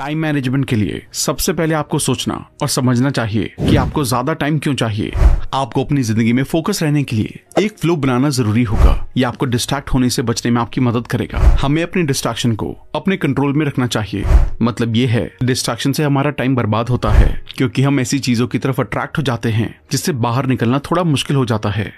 Time management के लिए सबसे पहले आपको सोचना और समझना चाहिए कि आपको ज्यादा टाइम क्यों चाहिए आपको अपनी जिंदगी में फोकस रहने के लिए एक फ्लो बनाना जरूरी होगा ये आपको डिस्ट्रैक्ट होने से बचने में आपकी मदद करेगा हमें अपने डिस्ट्रैक्शन को अपने कंट्रोल में रखना चाहिए मतलब ये है डिस्ट्रैक्शन से हमारा टाइम बर्बाद होता है क्योंकि हम ऐसी चीजों की तरफ अट्रैक्ट हो जाते हैं जिससे बाहर निकलना थोड़ा मुश्किल हो जाता है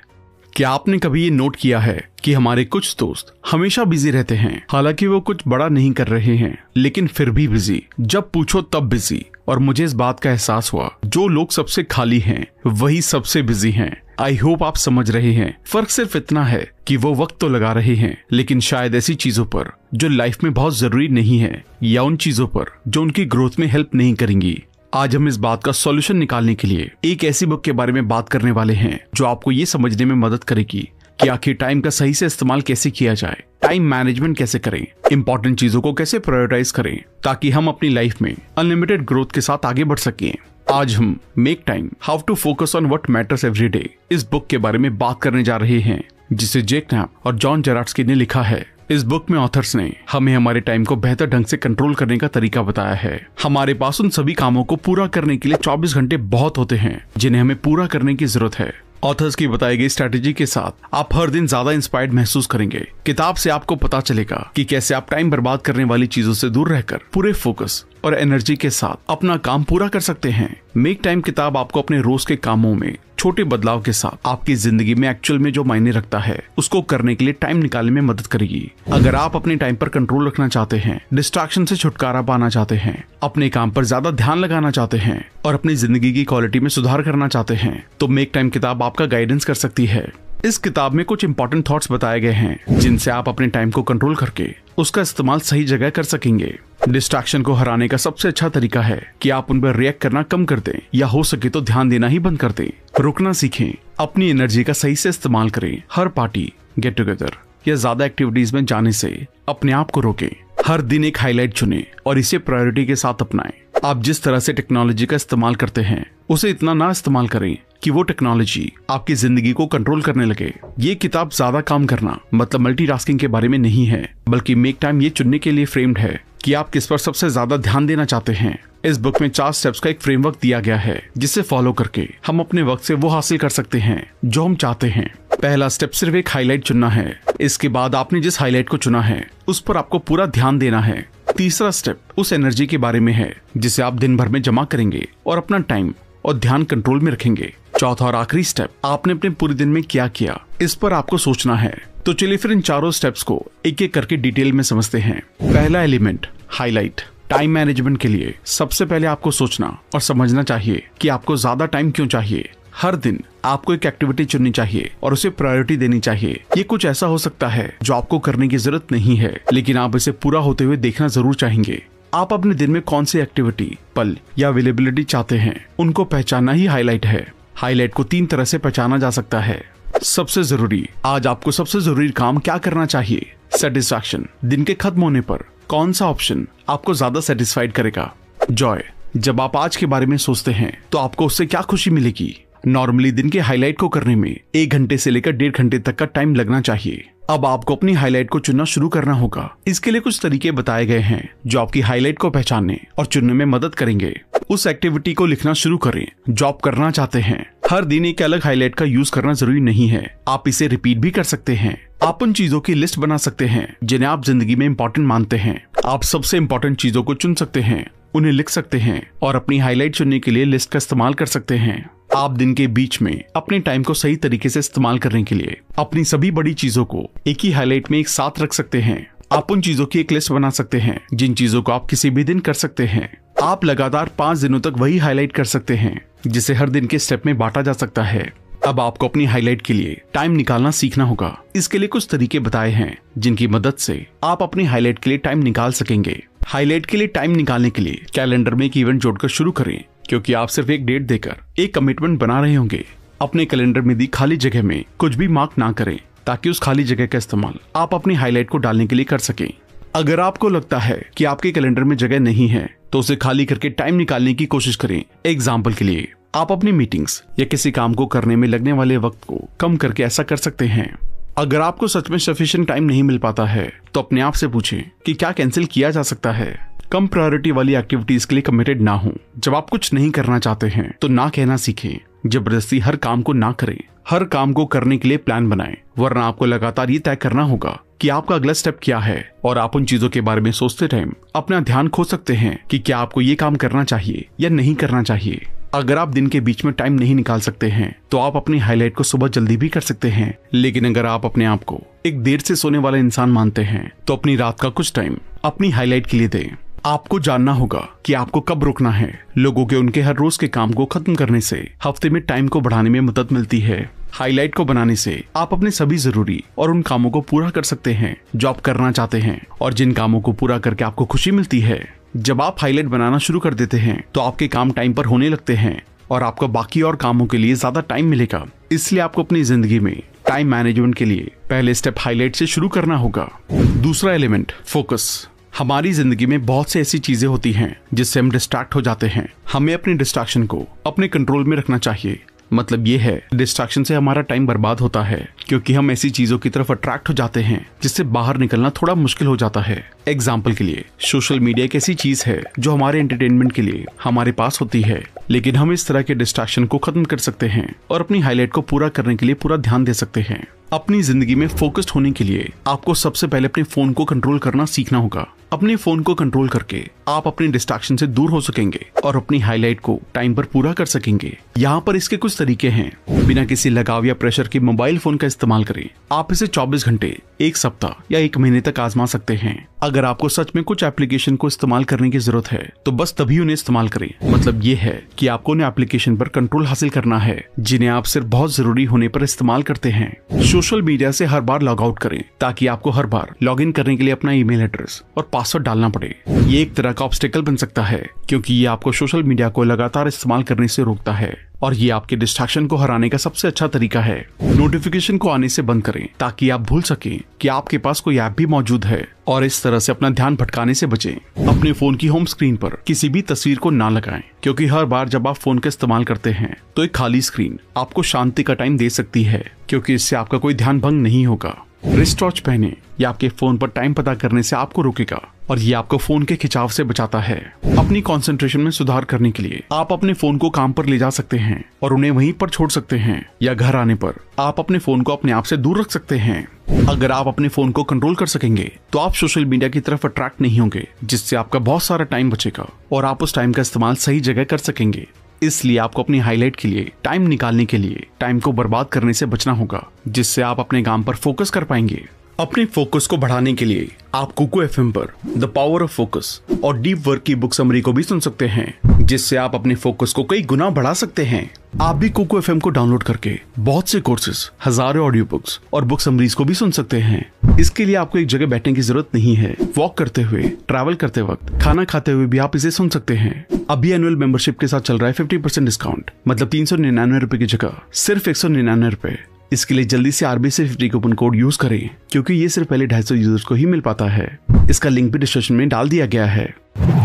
क्या आपने कभी ये नोट किया है कि हमारे कुछ दोस्त हमेशा बिजी रहते हैं हालांकि वो कुछ बड़ा नहीं कर रहे हैं लेकिन फिर भी बिजी जब पूछो तब बिजी और मुझे इस बात का एहसास हुआ जो लोग सबसे खाली हैं वही सबसे बिजी हैं आई होप आप समझ रहे हैं फर्क सिर्फ इतना है कि वो वक्त तो लगा रहे हैं लेकिन शायद ऐसी चीजों पर जो लाइफ में बहुत जरूरी नहीं है या उन चीजों पर जो उनकी ग्रोथ में हेल्प नहीं करेंगी आज हम इस बात का सॉल्यूशन निकालने के लिए एक ऐसी बुक के बारे में बात करने वाले हैं जो आपको ये समझने में मदद करेगी कि आखिर टाइम का सही से इस्तेमाल कैसे किया जाए टाइम मैनेजमेंट कैसे करें इंपॉर्टेंट चीजों को कैसे प्रायोरिटाइज करें ताकि हम अपनी लाइफ में अनलिमिटेड ग्रोथ के साथ आगे बढ़ सकें आज हम make time how to focus on what matters every day इस बुक के बारे में बात करने जा रहे हैं जिसे जेक नैप और जॉन जेराट्सकी ने लिखा है इस बुक में ऑथर्स ने हमें हमारे टाइम को बेहतर ढंग से कंट्रोल करने का तरीका बताया है हमारे पास उन सभी कामों को पूरा करने के लिए 24 घंटे बहुत होते हैं जिन्हें हमें पूरा करने की जरूरत है ऑथर्स की बताई गई स्ट्रेटेजी के साथ आप हर दिन ज्यादा इंस्पायर्ड महसूस करेंगे किताब से आपको पता चलेगा कि कैसे आप टाइम बर्बाद करने वाली चीजों से दूर रहकर पूरे फोकस और एनर्जी के साथ अपना काम पूरा कर सकते हैं मेक टाइम किताब आपको अपने रोज के कामों में छोटे बदलाव के साथ आपकी जिंदगी में एक्चुअल में जो मायने रखता है उसको करने के लिए टाइम निकालने में मदद करेगी अगर आप अपने टाइम पर कंट्रोल रखना चाहते हैं डिस्ट्रैक्शन से छुटकारा पाना चाहते हैं अपने काम पर ज्यादा ध्यान लगाना चाहते हैं और अपनी जिंदगी की क्वालिटी में सुधार करना चाहते हैं तो मेक टाइम किताब आपका गाइडेंस कर सकती है इस किताब में कुछ इम्पोर्टेंट थॉट्स बताए गए हैं जिनसे आप अपने टाइम को कंट्रोल करके उसका इस्तेमाल सही जगह कर सकेंगे डिस्ट्रैक्शन को हराने का सबसे अच्छा तरीका है कि आप उन पर रिएक्ट करना कम कर दें या हो सके तो ध्यान देना ही बंद कर दें रुकना सीखें अपनी एनर्जी का सही से इस्तेमाल करें हर पार्टी गेट टुगेदर या ज्यादा एक्टिविटीज में जाने से अपने आप को रोकें हर दिन एक हाईलाइट चुने और इसे प्रायोरिटी के साथ अपनाएं आप जिस तरह से टेक्नोलॉजी का इस्तेमाल करते हैं उसे इतना ना इस्तेमाल करें कि वो टेक्नोलॉजी आपकी जिंदगी को कंट्रोल करने लगे ये किताब ज्यादा काम करना मतलब मल्टीटास्किंग के बारे में नहीं है बल्कि मेक टाइम ये चुनने के लिए फ्रेम्ड है कि आप किस पर सबसे ज्यादा ध्यान देना चाहते हैं इस बुक में चार स्टेप्स का एक फ्रेमवर्क दिया गया है जिसे फॉलो करके हम अपने वक्त से वो हासिल कर सकते हैं जो हम चाहते हैं पहला स्टेप सिर्फ एक हाईलाइट चुनना है इसके बाद आपने जिस हाईलाइट को चुना है उस पर आपको पूरा ध्यान देना है तीसरा स्टेप उस एनर्जी के बारे में है जिसे आप दिन भर में जमा करेंगे और अपना टाइम और ध्यान कंट्रोल में रखेंगे चौथा और आखिरी स्टेप आपने अपने पूरे दिन में क्या किया इस पर आपको सोचना है तो चलिए फिर इन चारों स्टेप्स को एक एक करके डिटेल में समझते हैं पहला एलिमेंट हाईलाइट टाइम मैनेजमेंट के लिए सबसे पहले आपको सोचना और समझना चाहिए कि आपको ज्यादा टाइम क्यों चाहिए हर दिन आपको एक एक्टिविटी चुननी चाहिए और उसे प्रायोरिटी देनी चाहिए ये कुछ ऐसा हो सकता है जो आपको करने की जरूरत नहीं है लेकिन आप इसे पूरा होते हुए देखना जरूर चाहेंगे आप अपने दिन में कौन सी एक्टिविटी पल या अवेलेबिलिटी चाहते हैं उनको पहचानना ही हाईलाइट है हाईलाइट को तीन तरह से पहचाना जा सकता है सबसे जरूरी आज आपको सबसे जरूरी काम क्या करना चाहिए सेटिस्फैक्शन दिन के खत्म होने पर कौन सा ऑप्शन आपको ज्यादा सेटिस्फाइड करेगा जॉय जब आप आज के बारे में सोचते हैं तो आपको उससे क्या खुशी मिलेगी नॉर्मली दिन के हाईलाइट को करने में एक घंटे से लेकर डेढ़ घंटे तक का टाइम लगना चाहिए अब आपको अपनी हाईलाइट को चुनना शुरू करना होगा इसके लिए कुछ तरीके बताए गए हैं जो आपकी हाईलाइट को पहचानने और चुनने में मदद करेंगे उस एक्टिविटी को लिखना शुरू करें जो आप करना चाहते हैं हर दिन एक अलग हाईलाइट का यूज करना जरूरी नहीं है आप इसे रिपीट भी कर सकते हैं आप उन चीजों की लिस्ट बना सकते हैं जिन्हें आप जिंदगी में इम्पोर्टेंट मानते हैं आप सबसे इम्पोर्टेंट चीजों को चुन सकते हैं उन्हें लिख सकते हैं और अपनी हाईलाइट चुनने के लिए लिस्ट का इस्तेमाल कर सकते हैं आप दिन के बीच में अपने टाइम को सही तरीके से इस्तेमाल करने के लिए अपनी सभी बड़ी चीजों को एक ही हाईलाइट में एक साथ रख सकते हैं आप उन चीजों की एक लिस्ट बना सकते हैं जिन चीजों को आप किसी भी दिन कर सकते हैं आप लगातार पांच दिनों तक वही हाईलाइट कर सकते हैं जिसे हर दिन के स्टेप में बांटा जा सकता है अब आपको अपनी हाईलाइट के लिए टाइम निकालना सीखना होगा इसके लिए कुछ तरीके बताए हैं जिनकी मदद से आप अपनी हाईलाइट के लिए टाइम निकाल सकेंगे हाईलाइट के लिए टाइम निकालने के लिए कैलेंडर में एक इवेंट जोड़कर शुरू करें क्योंकि आप सिर्फ एक डेट देकर एक कमिटमेंट बना रहे होंगे अपने कैलेंडर में दी खाली जगह में कुछ भी मार्क ना करें ताकि उस खाली जगह का इस्तेमाल आप अपनी हाईलाइट को डालने के लिए कर सकें अगर आपको लगता है कि आपके कैलेंडर में जगह नहीं है तो उसे खाली करके टाइम निकालने की कोशिश करें एग्जाम्पल के लिए आप अपनी मीटिंग्स या किसी काम को करने में लगने वाले वक्त को कम करके ऐसा कर सकते हैं अगर आपको सच में सफिशियंट टाइम नहीं मिल पाता है तो अपने आप से पूछें कि क्या कैंसिल किया जा सकता है कम प्रायोरिटी वाली एक्टिविटीज के लिए कमिटेड ना हो जब आप कुछ नहीं करना चाहते हैं तो ना कहना सीखें जबरदस्ती हर काम को ना करें हर काम को करने के लिए प्लान बनाएं वरना आपको लगातार ये तय करना होगा कि आपका अगला स्टेप क्या है और आप उन चीजों के बारे में सोचते टाइम अपना ध्यान खो सकते हैं कि क्या आपको ये काम करना चाहिए या नहीं करना चाहिए अगर आप दिन के बीच में टाइम नहीं निकाल सकते हैं तो आप अपने हाईलाइट को सुबह जल्दी भी कर सकते हैं लेकिन अगर आप अपने आप को एक देर से सोने वाला इंसान मानते हैं तो अपनी रात का कुछ टाइम अपनी हाईलाइट के लिए दें आपको जानना होगा कि आपको कब रुकना है लोगों के उनके हर रोज के काम को खत्म करने से हफ्ते में टाइम को बढ़ाने में मदद मिलती है हाईलाइट को बनाने से आप अपने सभी जरूरी और उन कामों को पूरा कर सकते हैं जो आप करना चाहते हैं और जिन कामों को पूरा करके आपको खुशी मिलती है जब आप हाईलाइट बनाना शुरू कर देते हैं तो आपके काम टाइम पर होने लगते हैं और आपको बाकी और कामों के लिए ज्यादा टाइम मिलेगा इसलिए आपको अपनी जिंदगी में टाइम मैनेजमेंट के लिए पहले स्टेप हाईलाइट से शुरू करना होगा दूसरा एलिमेंट फोकस हमारी जिंदगी में बहुत सी ऐसी चीजें होती हैं जिससे हम डिस्ट्रैक्ट हो जाते हैं हमें अपने डिस्ट्रैक्शन को अपने कंट्रोल में रखना चाहिए मतलब ये है डिस्ट्रैक्शन से हमारा टाइम बर्बाद होता है क्योंकि हम ऐसी चीजों की तरफ अट्रैक्ट हो जाते हैं जिससे बाहर निकलना थोड़ा मुश्किल हो जाता है एग्जाम्पल के लिए सोशल मीडिया एक ऐसी चीज है जो हमारे एंटरटेनमेंट के लिए हमारे पास होती है लेकिन हम इस तरह के डिस्ट्रैक्शन को खत्म कर सकते हैं और अपनी हाईलाइट को पूरा करने के लिए पूरा ध्यान दे सकते हैं अपनी जिंदगी में फोकस्ड होने के लिए आपको सबसे पहले अपने फोन को कंट्रोल करना सीखना होगा अपने फोन को कंट्रोल करके आप अपने डिस्ट्रैक्शन से दूर हो सकेंगे और अपनी हाईलाइट को टाइम पर पूरा कर सकेंगे यहाँ पर इसके कुछ तरीके हैं बिना किसी लगाव या प्रेशर के मोबाइल फोन का इस्तेमाल करें आप इसे 24 घंटे एक सप्ताह या एक महीने तक आजमा सकते हैं अगर आपको सच में कुछ एप्लीकेशन को इस्तेमाल करने की जरूरत है तो बस तभी उन्हें इस्तेमाल करें मतलब ये है कि आपको उन्हें एप्लीकेशन पर कंट्रोल हासिल करना है जिन्हें आप सिर्फ बहुत जरूरी होने पर इस्तेमाल करते हैं सोशल मीडिया से हर बार लॉग आउट करें ताकि आपको हर बार लॉग इन करने के लिए अपना ईमेल एड्रेस और पासवर्ड डालना पड़े ये एक तरह का ऑब्स्टिकल बन सकता है क्योंकि ये आपको सोशल मीडिया को लगातार इस्तेमाल करने से रोकता है और ये आपके डिस्ट्रैक्शन को हराने का सबसे अच्छा तरीका है नोटिफिकेशन को आने से बंद करें ताकि आप भूल सकें कि आपके पास कोई ऐप भी मौजूद है और इस तरह से अपना ध्यान भटकाने से बचें अपने फोन की होम स्क्रीन पर किसी भी तस्वीर को ना लगाएं क्योंकि हर बार जब आप फोन का इस्तेमाल करते हैं तो एक खाली स्क्रीन आपको शांति का टाइम दे सकती है क्योंकि इससे आपका कोई ध्यान भंग नहीं होगा रिस्ट वॉच पहने ये आपके फोन पर टाइम पता करने से आपको रोकेगा और ये आपको फोन के खिंचाव से बचाता है अपनी कंसंट्रेशन में सुधार करने के लिए आप अपने फोन को काम पर ले जा सकते हैं और उन्हें वहीं पर छोड़ सकते हैं या घर आने पर आप अपने फोन को अपने आप से दूर रख सकते हैं अगर आप अपने फोन को कंट्रोल कर सकेंगे तो आप सोशल मीडिया की तरफ अट्रैक्ट नहीं होंगे जिससे आपका बहुत सारा टाइम बचेगा और आप उस टाइम का इस्तेमाल सही जगह कर सकेंगे इसलिए आपको अपनी हाईलाइट के लिए टाइम निकालने के लिए टाइम को बर्बाद करने से बचना होगा जिससे आप अपने काम पर फोकस कर पाएंगे अपने फोकस को बढ़ाने के लिए आप कुको एफ पर द पावर ऑफ फोकस और डीप वर्क की बुक समरी को भी सुन सकते हैं जिससे आप अपने फोकस को कई गुना बढ़ा सकते हैं आप भी कोको एफ को डाउनलोड करके बहुत से कोर्सेज हजारों ऑडियो बुक्स और बुक समरीज को भी सुन सकते हैं इसके लिए आपको एक जगह बैठने की जरूरत नहीं है वॉक करते हुए ट्रैवल करते वक्त खाना खाते हुए भी आप इसे सुन सकते हैं अभी एनुअल मेंबरशिप के साथ चल रहा है फिफ्टी परसेंट डिस्काउंट मतलब तीन सौ निन्यानवे रूपए की जगह सिर्फ एक सौ निन्यानवे रूपए इसके लिए जल्दी से आरबीसी से फिफ्टी कूपन कोड यूज करें क्योंकि ये सिर्फ पहले ढाई सौ यूजर्स को ही मिल पाता है इसका लिंक भी डिस्क्रिप्शन में डाल दिया गया है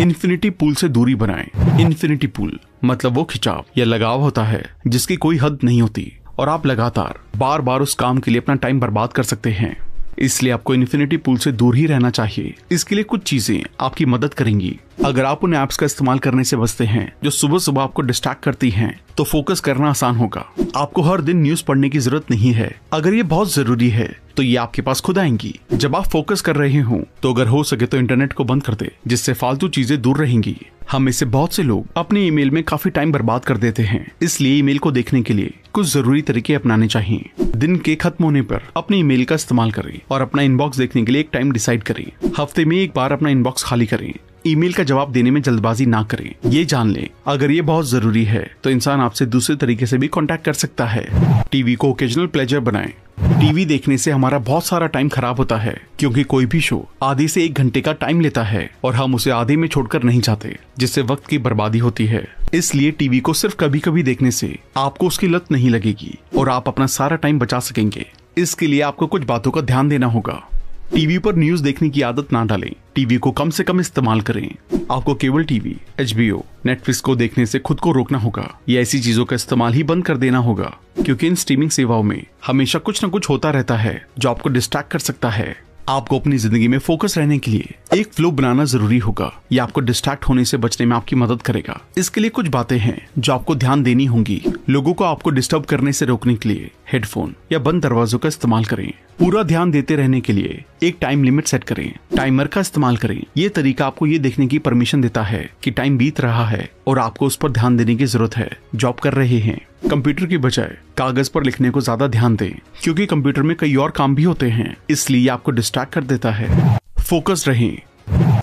इन्फिनिटी पूल से दूरी बनाएं। इन्फिनिटी पूल मतलब वो खिंचाव या लगाव होता है जिसकी कोई हद नहीं होती और आप लगातार बार बार उस काम के लिए अपना टाइम बर्बाद कर सकते हैं इसलिए आपको इन्फिनिटी पूल से दूर ही रहना चाहिए इसके लिए कुछ चीजें आपकी मदद करेंगी अगर आप उन एप्स का इस्तेमाल करने से बचते हैं जो सुबह सुबह आपको डिस्ट्रैक्ट करती हैं तो फोकस करना आसान होगा आपको हर दिन न्यूज पढ़ने की जरूरत नहीं है अगर ये बहुत जरूरी है तो ये आपके पास खुद आएंगी जब आप फोकस कर रहे हो तो अगर हो सके तो इंटरनेट को बंद कर दे जिससे फालतू चीजें दूर रहेंगी हम में से बहुत से लोग अपने ईमेल में काफी टाइम बर्बाद कर देते हैं इसलिए ईमेल को देखने के लिए कुछ जरूरी तरीके अपनाने चाहिए दिन के खत्म होने पर अपने ईमेल का इस्तेमाल करें और अपना इनबॉक्स देखने के लिए एक टाइम डिसाइड करें हफ्ते में एक बार अपना इनबॉक्स खाली करें ईमेल का जवाब देने में जल्दबाजी ना करें ये जान लें अगर ये बहुत जरूरी है तो इंसान आपसे दूसरे तरीके से भी कांटेक्ट कर सकता है टीवी को ओकेजनल प्लेजर बनाएं टीवी देखने से हमारा बहुत सारा टाइम खराब होता है क्योंकि कोई भी शो आधे से एक घंटे का टाइम लेता है और हम उसे आधे में छोड़कर नहीं जाते जिससे वक्त की बर्बादी होती है इसलिए टीवी को सिर्फ कभी कभी देखने से आपको उसकी लत नहीं लगेगी और आप अपना सारा टाइम बचा सकेंगे इसके लिए आपको कुछ बातों का ध्यान देना होगा टीवी पर न्यूज देखने की आदत ना डालें टीवी को कम से कम इस्तेमाल करें आपको केबल टीवी एच नेटफ्लिक्स को देखने से खुद को रोकना होगा या ऐसी चीजों का इस्तेमाल ही बंद कर देना होगा क्योंकि इन स्ट्रीमिंग सेवाओं में हमेशा कुछ न कुछ होता रहता है जो आपको डिस्ट्रैक्ट कर सकता है आपको अपनी जिंदगी में फोकस रहने के लिए एक फ्लो बनाना जरूरी होगा ये आपको डिस्ट्रैक्ट होने से बचने में आपकी मदद करेगा इसके लिए कुछ बातें हैं जो आपको ध्यान देनी होंगी लोगों को आपको डिस्टर्ब करने से रोकने के लिए हेडफोन या बंद दरवाजों का इस्तेमाल करें पूरा ध्यान देते रहने के लिए एक टाइम लिमिट सेट करें टाइमर का इस्तेमाल करें ये तरीका आपको ये देखने की परमिशन देता है कि टाइम बीत रहा है और आपको उस पर ध्यान देने की जरूरत है जॉब कर रहे हैं कंप्यूटर की बजाय कागज पर लिखने को ज्यादा ध्यान दें क्योंकि कंप्यूटर में कई और काम भी होते हैं इसलिए आपको डिस्ट्रैक्ट कर देता है फोकस रहें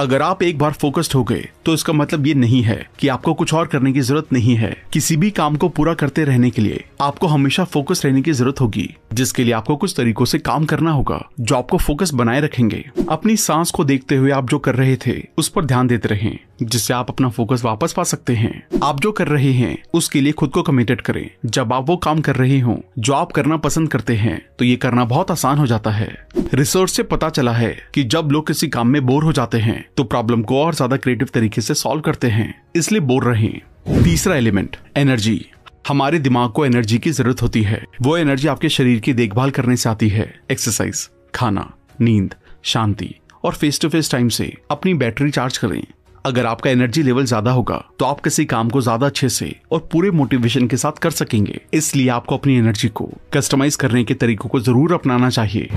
अगर आप एक बार फोकस्ड हो गए तो इसका मतलब ये नहीं है कि आपको कुछ और करने की जरूरत नहीं है किसी भी काम को पूरा करते रहने के लिए आपको हमेशा फोकस रहने की जरूरत होगी जिसके लिए आपको कुछ तरीकों से काम करना होगा जो आपको फोकस बनाए रखेंगे अपनी सांस को देखते हुए आप जो कर रहे थे उस पर ध्यान देते रहें जिससे आप अपना फोकस वापस पा सकते हैं आप जो कर रहे हैं उसके लिए खुद को कमिटेड करें जब आप वो काम कर रहे हो जो आप करना पसंद करते हैं तो ये करना बहुत आसान हो जाता है रिसर्च से पता चला है कि जब लोग किसी काम में बोर हो जाते हैं तो प्रॉब्लम को और ज्यादा क्रिएटिव तरीके से सॉल्व करते हैं इसलिए बोर रहे तीसरा एलिमेंट एनर्जी हमारे दिमाग को एनर्जी की जरूरत होती है वो एनर्जी आपके शरीर की देखभाल करने से आती है एक्सरसाइज खाना नींद शांति और फेस टू फेस टाइम से अपनी बैटरी चार्ज करें अगर आपका एनर्जी लेवल ज्यादा होगा तो आप किसी काम को ज्यादा अच्छे से और पूरे मोटिवेशन के साथ कर सकेंगे इसलिए आपको अपनी एनर्जी को कस्टमाइज करने के तरीकों को जरूर अपनाना चाहिए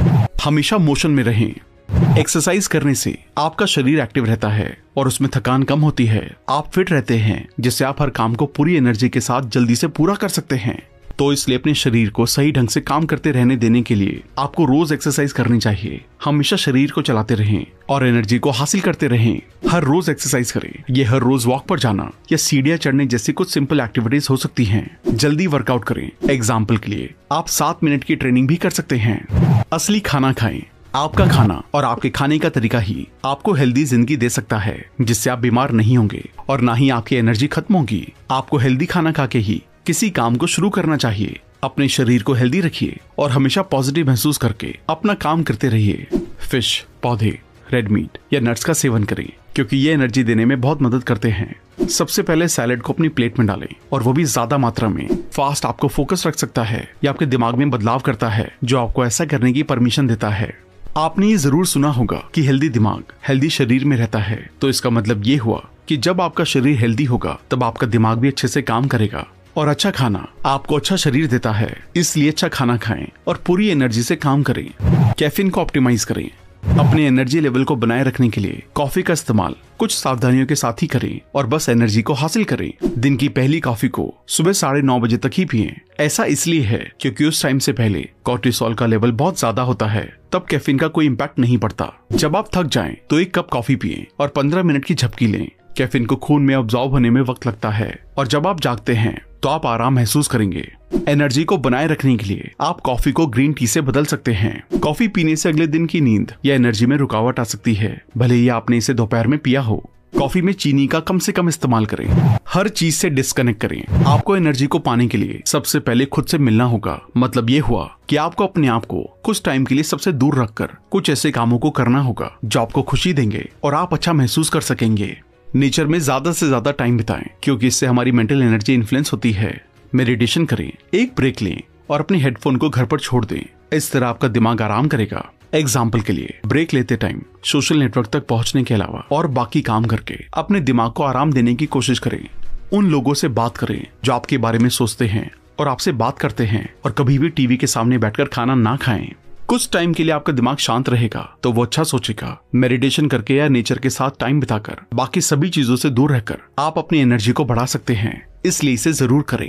हमेशा मोशन में रहें एक्सरसाइज करने से आपका शरीर एक्टिव रहता है और उसमें थकान कम होती है आप फिट रहते हैं जिससे आप हर काम को पूरी एनर्जी के साथ जल्दी से पूरा कर सकते हैं तो इसलिए अपने शरीर को सही ढंग से काम करते रहने देने के लिए आपको रोज एक्सरसाइज करनी चाहिए हमेशा शरीर को चलाते रहें और एनर्जी को हासिल करते रहें हर रोज एक्सरसाइज करें ये हर रोज वॉक पर जाना या सीढ़िया चढ़ने जैसी कुछ सिंपल एक्टिविटीज हो सकती हैं जल्दी वर्कआउट करें एग्जाम्पल के लिए आप सात मिनट की ट्रेनिंग भी कर सकते हैं असली खाना खाएं आपका खाना और आपके खाने का तरीका ही आपको हेल्दी जिंदगी दे सकता है जिससे आप बीमार नहीं होंगे और ना ही आपकी एनर्जी खत्म होगी आपको हेल्दी खाना खा के ही किसी काम को शुरू करना चाहिए अपने शरीर को हेल्दी रखिए और हमेशा पॉजिटिव महसूस करके अपना काम करते रहिए फिश पौधे रेड मीट या नट्स का सेवन करें क्योंकि ये एनर्जी देने में बहुत मदद करते हैं सबसे पहले सैलेड को अपनी प्लेट में डालें और वो भी ज्यादा मात्रा में फास्ट आपको फोकस रख सकता है या आपके दिमाग में बदलाव करता है जो आपको ऐसा करने की परमिशन देता है आपने ये जरूर सुना होगा कि हेल्दी दिमाग हेल्दी शरीर में रहता है तो इसका मतलब ये हुआ कि जब आपका शरीर हेल्दी होगा तब आपका दिमाग भी अच्छे से काम करेगा और अच्छा खाना आपको अच्छा शरीर देता है इसलिए अच्छा खाना खाएं और पूरी एनर्जी से काम करें कैफिन को ऑप्टिमाइज करें अपने एनर्जी लेवल को बनाए रखने के लिए कॉफी का इस्तेमाल कुछ सावधानियों के साथ ही करें और बस एनर्जी को हासिल करें दिन की पहली कॉफी को सुबह साढ़े नौ बजे तक ही पिए ऐसा इसलिए है क्योंकि उस टाइम से पहले कॉर्टिसोल का लेवल बहुत ज्यादा होता है तब कैफीन का कोई इम्पैक्ट नहीं पड़ता जब आप थक जाए तो एक कप कॉफी पिए और पंद्रह मिनट की झपकी लें कैफिन को खून में ऑब्जॉर्व होने में वक्त लगता है और जब आप जागते हैं तो आप आराम महसूस करेंगे एनर्जी को बनाए रखने के लिए आप कॉफी को ग्रीन टी से बदल सकते हैं कॉफी पीने से अगले दिन की नींद या एनर्जी में रुकावट आ सकती है भले ही आपने इसे दोपहर में पिया हो कॉफी में चीनी का कम से कम इस्तेमाल करें हर चीज से डिस्कनेक्ट करें आपको एनर्जी को पाने के लिए सबसे पहले खुद से मिलना होगा मतलब ये हुआ कि आपको अपने आप को कुछ टाइम के लिए सबसे दूर रखकर कुछ ऐसे कामों को करना होगा जो आपको खुशी देंगे और आप अच्छा महसूस कर सकेंगे नेचर में ज्यादा से ज्यादा टाइम बिताएं क्योंकि इससे हमारी मेंटल एनर्जी इन्फ्लुएंस होती है मेडिटेशन करें एक ब्रेक लें और अपने हेडफोन को घर पर छोड़ दें इस तरह आपका दिमाग आराम करेगा एग्जाम्पल के लिए ब्रेक लेते टाइम सोशल नेटवर्क तक पहुंचने के अलावा और बाकी काम करके अपने दिमाग को आराम देने की कोशिश करें उन लोगों से बात करें जो आपके बारे में सोचते हैं और आपसे बात करते हैं और कभी भी टीवी के सामने बैठकर खाना ना खाएं कुछ टाइम के लिए आपका दिमाग शांत रहेगा तो वो अच्छा सोचेगा मेडिटेशन करके या नेचर के साथ टाइम बिताकर बाकी सभी चीजों से दूर रहकर आप अपनी एनर्जी को बढ़ा सकते हैं इसलिए इसे जरूर करें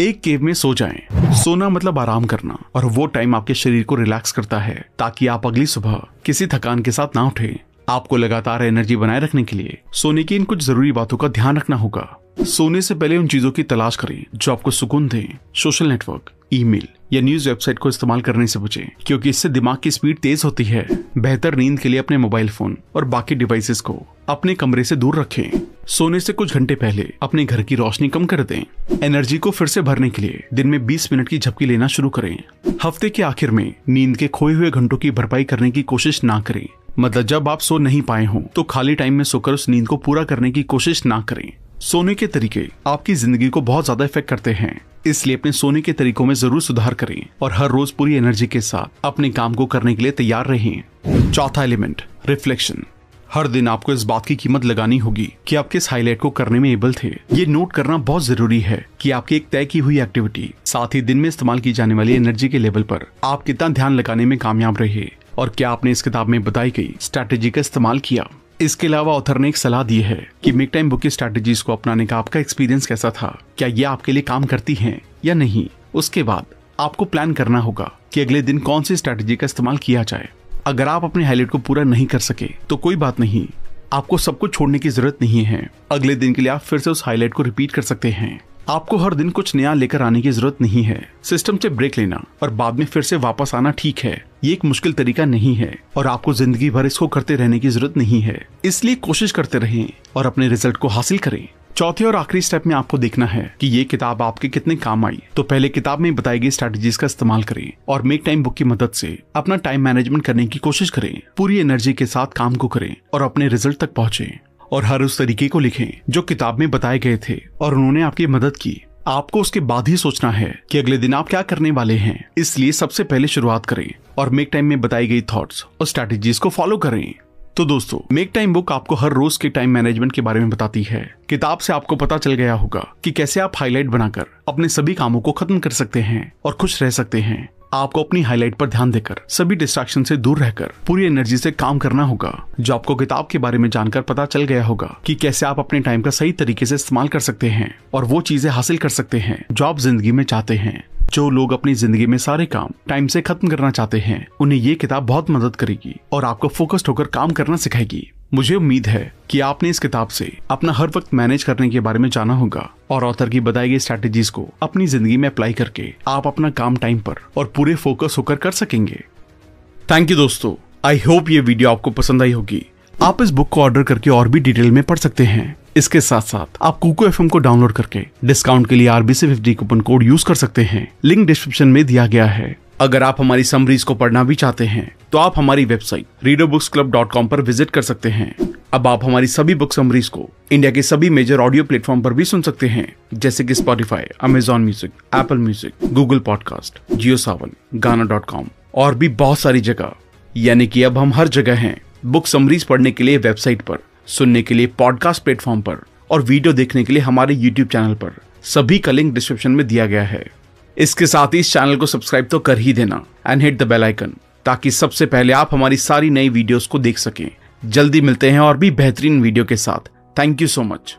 एक केव में सो जाएं। सोना मतलब आराम करना और वो टाइम आपके शरीर को रिलैक्स करता है ताकि आप अगली सुबह किसी थकान के साथ ना उठे आपको लगातार एनर्जी बनाए रखने के लिए सोने की इन कुछ जरूरी बातों का ध्यान रखना होगा सोने से पहले उन चीजों की तलाश करें जो आपको सुकून दें सोशल नेटवर्क ईमेल या न्यूज वेबसाइट को इस्तेमाल करने से बचें क्योंकि इससे दिमाग की स्पीड तेज होती है बेहतर नींद के लिए अपने मोबाइल फोन और बाकी डिवाइसेस को अपने कमरे से दूर रखें सोने से कुछ घंटे पहले अपने घर की रोशनी कम कर दें एनर्जी को फिर से भरने के लिए दिन में 20 मिनट की झपकी लेना शुरू करें हफ्ते के आखिर में नींद के खोए हुए घंटों की भरपाई करने की कोशिश ना करें मतलब जब आप सो नहीं पाए हो तो खाली टाइम में सोकर उस नींद को पूरा करने की कोशिश ना करें सोने के तरीके आपकी जिंदगी को बहुत ज्यादा इफेक्ट करते हैं इसलिए अपने सोने के तरीकों में जरूर सुधार करें और हर रोज पूरी एनर्जी के साथ अपने काम को करने के लिए तैयार रहें चौथा एलिमेंट रिफ्लेक्शन हर दिन आपको इस बात की कीमत लगानी होगी कि आप किस हाईलाइट को करने में एबल थे ये नोट करना बहुत जरूरी है कि आपकी एक तय की हुई एक्टिविटी साथ ही दिन में इस्तेमाल की जाने वाली एनर्जी के लेवल पर आप कितना ध्यान लगाने में कामयाब रहे और क्या आपने इस किताब में बताई गई स्ट्रैटेजी का इस्तेमाल किया इसके अलावा ऑथर ने एक सलाह दी है कि मिड टाइम बुक की को अपनाने का आपका एक्सपीरियंस कैसा था क्या ये आपके लिए काम करती है या नहीं उसके बाद आपको प्लान करना होगा कि अगले दिन कौन सी स्ट्रेटेजी का इस्तेमाल किया जाए अगर आप अपने हाईलाइट को पूरा नहीं कर सके तो कोई बात नहीं आपको सब कुछ छोड़ने की जरूरत नहीं है अगले दिन के लिए आप फिर से उस हाईलाइट को रिपीट कर सकते हैं आपको हर दिन कुछ नया लेकर आने की जरूरत नहीं है सिस्टम से ब्रेक लेना और बाद में फिर से वापस आना ठीक है ये एक मुश्किल तरीका नहीं है और आपको जिंदगी भर इसको करते रहने की जरूरत नहीं है इसलिए कोशिश करते रहें और अपने रिजल्ट को हासिल करें चौथे और आखिरी स्टेप में आपको देखना है कि ये किताब आपके कितने काम आई तो पहले किताब में बताई गई स्ट्रेटेजीज का इस्तेमाल करें और मेक टाइम बुक की मदद से अपना टाइम मैनेजमेंट करने की कोशिश करें पूरी एनर्जी के साथ काम को करें और अपने रिजल्ट तक पहुंचे और हर उस तरीके को लिखें जो किताब में बताए गए थे और उन्होंने आपकी मदद की आपको उसके बाद ही सोचना है कि अगले दिन आप क्या करने वाले हैं इसलिए सबसे पहले शुरुआत करें और मेक टाइम में बताई गई थॉट्स और स्ट्रेटेजीज को फॉलो करें तो दोस्तों मेक टाइम बुक आपको हर रोज के टाइम मैनेजमेंट के बारे में बताती है किताब से आपको पता चल गया होगा कि कैसे आप हाईलाइट बनाकर अपने सभी कामों को खत्म कर सकते हैं और खुश रह सकते हैं आपको अपनी हाईलाइट पर ध्यान देकर सभी डिस्ट्रैक्शन से दूर रहकर पूरी एनर्जी से काम करना होगा जो आपको किताब के बारे में जानकर पता चल गया होगा कि कैसे आप अपने टाइम का सही तरीके से इस्तेमाल कर सकते हैं और वो चीजें हासिल कर सकते हैं जो आप जिंदगी में चाहते हैं जो लोग अपनी जिंदगी में सारे काम टाइम से खत्म करना चाहते हैं उन्हें ये किताब बहुत मदद करेगी और आपको फोकस्ड होकर काम करना सिखाएगी मुझे उम्मीद है कि आपने इस किताब से अपना हर वक्त मैनेज करने के बारे में जाना होगा और ऑथर की बताई गई स्ट्रेटेजी को अपनी जिंदगी में अप्लाई करके आप अपना काम टाइम पर और पूरे फोकस होकर कर सकेंगे थैंक यू दोस्तों आई होप ये वीडियो आपको पसंद आई होगी आप इस बुक को ऑर्डर करके और भी डिटेल में पढ़ सकते हैं इसके साथ साथ आप कुको एफ को डाउनलोड करके डिस्काउंट के लिए RBC fifty coupon code use कर सकते हैं लिंक डिस्क्रिप्शन में दिया गया है अगर आप हमारी समरीज को पढ़ना भी चाहते हैं तो आप हमारी website reado books club dot com पर विजिट कर सकते हैं अब आप हमारी सभी बुक समरीज को इंडिया के सभी मेजर ऑडियो प्लेटफॉर्म पर भी सुन सकते हैं जैसे कि Spotify Amazon music Apple music Google podcast Jio Saavn Gaana dot com और भी बहुत सारी जगह यानी कि अब हम हर जगह हैं बुक समरीज पढ़ने के लिए वेबसाइट पर सुनने के लिए पॉडकास्ट प्लेटफॉर्म पर और वीडियो देखने के लिए हमारे यूट्यूब चैनल पर सभी का लिंक डिस्क्रिप्शन में दिया गया है इसके साथ ही इस चैनल को सब्सक्राइब तो कर ही देना and hit the bell icon ताकि सबसे पहले आप हमारी सारी नई वीडियोस को देख सकें जल्दी मिलते हैं और भी बेहतरीन वीडियो के साथ थैंक यू सो मच